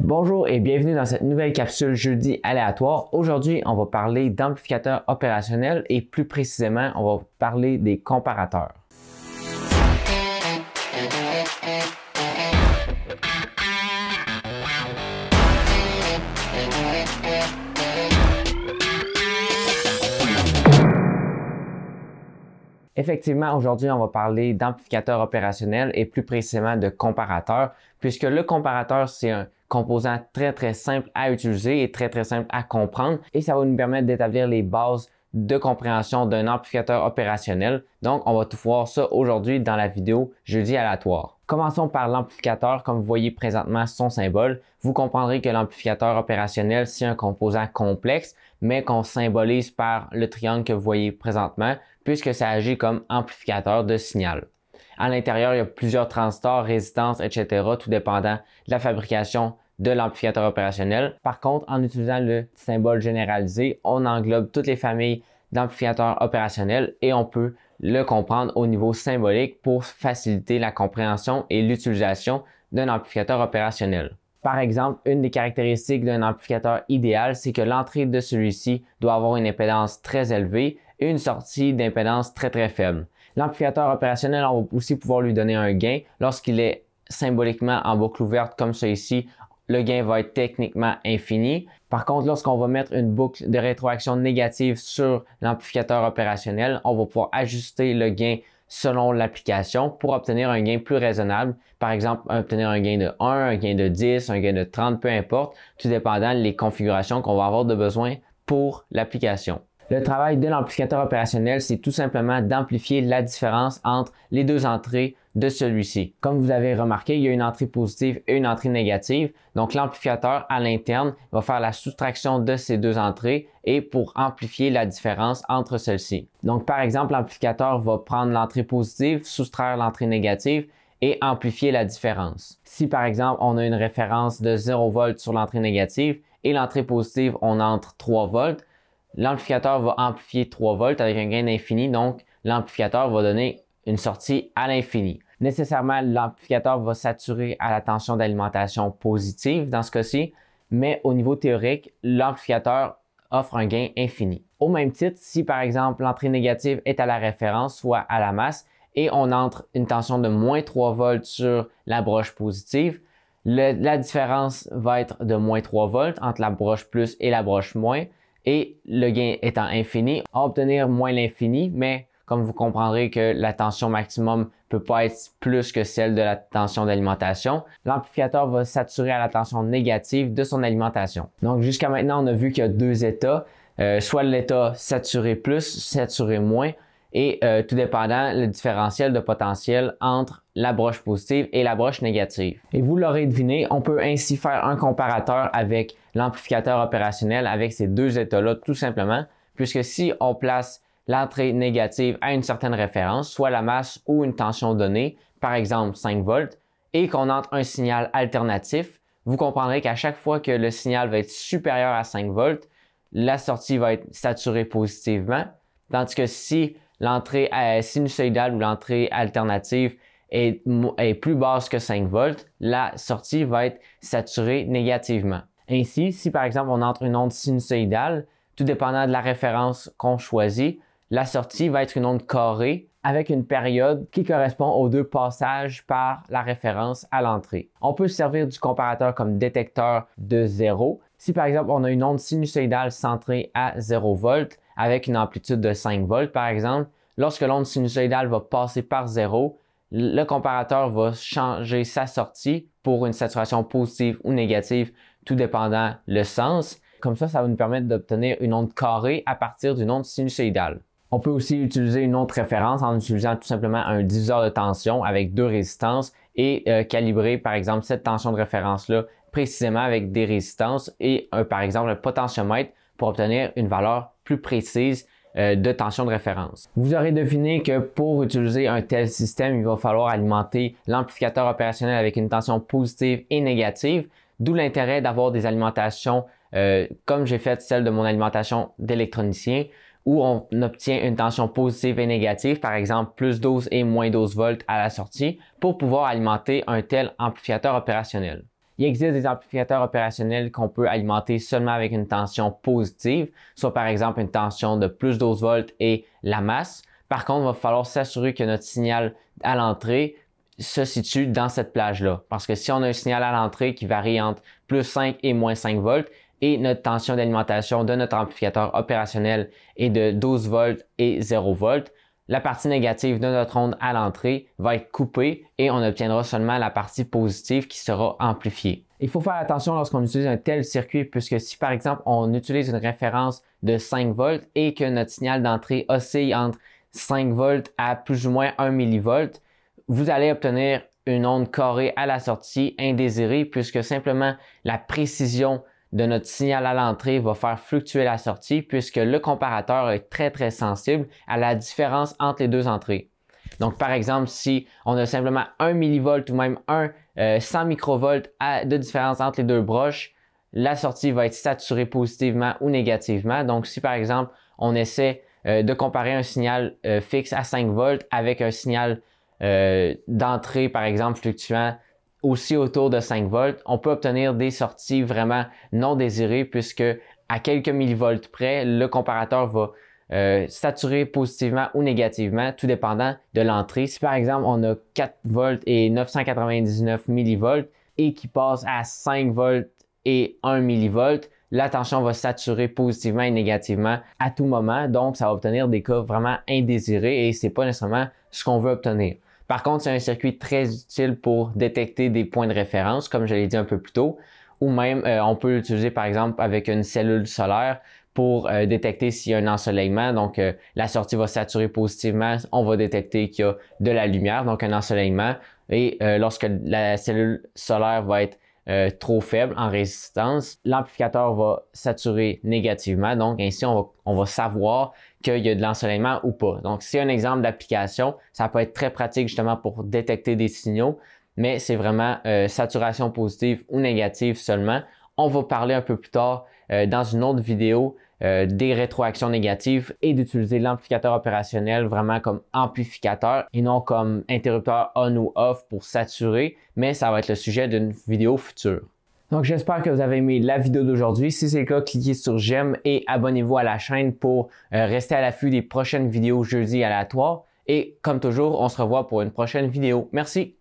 Bonjour et bienvenue dans cette nouvelle capsule jeudi aléatoire. Aujourd'hui, on va parler d'amplificateurs opérationnels et plus précisément, on va parler des comparateurs. Effectivement, aujourd'hui, on va parler d'amplificateur opérationnel et plus précisément de comparateur, puisque le comparateur, c'est un composant très très simple à utiliser et très très simple à comprendre et ça va nous permettre d'établir les bases de compréhension d'un amplificateur opérationnel. Donc, on va tout voir ça aujourd'hui dans la vidéo jeudi aléatoire. Commençons par l'amplificateur, comme vous voyez présentement son symbole. Vous comprendrez que l'amplificateur opérationnel, c'est un composant complexe, mais qu'on symbolise par le triangle que vous voyez présentement, puisque ça agit comme amplificateur de signal. À l'intérieur, il y a plusieurs transistors, résistances, etc., tout dépendant de la fabrication de l'amplificateur opérationnel. Par contre, en utilisant le symbole généralisé, on englobe toutes les familles d'amplificateurs opérationnels et on peut le comprendre au niveau symbolique pour faciliter la compréhension et l'utilisation d'un amplificateur opérationnel. Par exemple, une des caractéristiques d'un amplificateur idéal, c'est que l'entrée de celui-ci doit avoir une impédance très élevée et une sortie d'impédance très très faible. L'amplificateur opérationnel, on va aussi pouvoir lui donner un gain lorsqu'il est symboliquement en boucle ouverte comme celui-ci le gain va être techniquement infini. Par contre, lorsqu'on va mettre une boucle de rétroaction négative sur l'amplificateur opérationnel, on va pouvoir ajuster le gain selon l'application pour obtenir un gain plus raisonnable. Par exemple, obtenir un gain de 1, un gain de 10, un gain de 30, peu importe, tout dépendant des configurations qu'on va avoir de besoin pour l'application. Le travail de l'amplificateur opérationnel, c'est tout simplement d'amplifier la différence entre les deux entrées de celui-ci. Comme vous avez remarqué, il y a une entrée positive et une entrée négative. Donc l'amplificateur à l'interne va faire la soustraction de ces deux entrées et pour amplifier la différence entre celles-ci. Donc par exemple, l'amplificateur va prendre l'entrée positive, soustraire l'entrée négative et amplifier la différence. Si par exemple on a une référence de 0 volts sur l'entrée négative et l'entrée positive on entre 3 volts, l'amplificateur va amplifier 3 volts avec un gain infini, donc l'amplificateur va donner une sortie à l'infini. Nécessairement, l'amplificateur va saturer à la tension d'alimentation positive dans ce cas-ci, mais au niveau théorique, l'amplificateur offre un gain infini. Au même titre, si par exemple l'entrée négative est à la référence, soit à la masse, et on entre une tension de moins 3 volts sur la broche positive, la différence va être de moins 3 volts entre la broche plus et la broche moins, et le gain étant infini, on va obtenir moins l'infini, mais comme vous comprendrez que la tension maximum peut pas être plus que celle de la tension d'alimentation. L'amplificateur va saturer à la tension négative de son alimentation. Donc jusqu'à maintenant, on a vu qu'il y a deux états, euh, soit l'état saturé plus, saturé moins, et euh, tout dépendant le différentiel de potentiel entre la broche positive et la broche négative. Et vous l'aurez deviné, on peut ainsi faire un comparateur avec l'amplificateur opérationnel avec ces deux états-là tout simplement, puisque si on place l'entrée négative à une certaine référence, soit la masse ou une tension donnée, par exemple 5 volts, et qu'on entre un signal alternatif, vous comprendrez qu'à chaque fois que le signal va être supérieur à 5 volts, la sortie va être saturée positivement, tandis que si l'entrée euh, sinusoïdale ou l'entrée alternative est, est, plus basse que 5 volts, la sortie va être saturée négativement. Ainsi, si par exemple on entre une onde sinusoïdale, tout dépendant de la référence qu'on choisit, la sortie va être une onde carrée avec une période qui correspond aux deux passages par la référence à l'entrée. On peut servir du comparateur comme détecteur de zéro. Si par exemple on a une onde sinusoïdale centrée à 0 volt avec une amplitude de 5 volts par exemple, lorsque l'onde sinusoïdale va passer par zéro, le comparateur va changer sa sortie pour une saturation positive ou négative, tout dépendant le sens. Comme ça, ça va nous permettre d'obtenir une onde carrée à partir d'une onde sinusoïdale. On peut aussi utiliser une autre référence en utilisant tout simplement un diviseur de tension avec deux résistances et euh, calibrer par exemple cette tension de référence-là précisément avec des résistances et par exemple un potentiomètre pour obtenir une valeur plus précise euh, de tension de référence. Vous aurez deviné que pour utiliser un tel système, il va falloir alimenter l'amplificateur opérationnel avec une tension positive et négative, d'où l'intérêt d'avoir des alimentations euh, comme j'ai fait celle de mon alimentation d'électronicien, où on obtient une tension positive et négative, par exemple plus 12 et moins 12 volts à la sortie, pour pouvoir alimenter un tel amplificateur opérationnel. Il existe des amplificateurs opérationnels qu'on peut alimenter seulement avec une tension positive, soit par exemple une tension de plus 12 volts et la masse. Par contre, il va falloir s'assurer que notre signal à l'entrée se situe dans cette plage-là. Parce que si on a un signal à l'entrée qui varie entre plus 5 et moins 5 volts, et notre tension d'alimentation de notre amplificateur opérationnel est de 12 volts et 0 volts. La partie négative de notre onde à l'entrée va être coupée et on obtiendra seulement la partie positive qui sera amplifiée. Il faut faire attention lorsqu'on utilise un tel circuit puisque si par exemple on utilise une référence de 5 volts et que notre signal d'entrée oscille entre 5 volts à plus ou moins 1 millivolt, vous allez obtenir une onde carrée à la sortie indésirée puisque simplement la précision de notre signal à l'entrée va faire fluctuer la sortie puisque le comparateur est très très sensible à la différence entre les deux entrées. Donc par exemple, si on a simplement 1 millivolt ou même un 100 euh, microvolts de différence entre les deux broches, la sortie va être saturée positivement ou négativement. Donc si par exemple on essaie euh, de comparer un signal euh, fixe à 5 volts avec un signal d'entrée par exemple fluctuant aussi autour de 5 volts, on peut obtenir des sorties vraiment non désirées puisque à quelques millivolts près, le comparateur va euh, saturer positivement ou négativement, tout dépendant de l'entrée. Si par exemple on a 4 volts et 999 millivolts et qui passe à 5 volts et 1 millivolt, la tension va saturer positivement et négativement à tout moment, donc ça va obtenir des cas vraiment indésirés et ce n'est pas nécessairement ce qu'on veut obtenir. Par contre, c'est un circuit très utile pour détecter des points de référence, comme je l'ai dit un peu plus tôt, ou même euh, on peut l'utiliser par exemple avec une cellule solaire pour euh, détecter s'il y a un ensoleillement. Donc, euh, la sortie va saturer positivement, on va détecter qu'il y a de la lumière, donc un ensoleillement. Et lorsque la cellule solaire va être euh, trop faible en résistance, l'amplificateur va saturer négativement. Donc, ainsi, on va, savoir qu'il y a de l'ensoleillement ou pas. Donc, c'est un exemple d'application. Ça peut être très pratique justement pour détecter des signaux, mais c'est vraiment euh, saturation positive ou négative seulement. On va parler un peu plus tard euh, dans une autre vidéo euh, des rétroactions négatives et d'utiliser l'amplificateur opérationnel vraiment comme amplificateur et non comme interrupteur on ou off pour saturer, mais ça va être le sujet d'une vidéo future. Donc j'espère que vous avez aimé la vidéo d'aujourd'hui. Si c'est le cas, cliquez sur j'aime et abonnez-vous à la chaîne pour euh, rester à l'affût des prochaines vidéos jeudi aléatoire Et comme toujours, on se revoit pour une prochaine vidéo. Merci!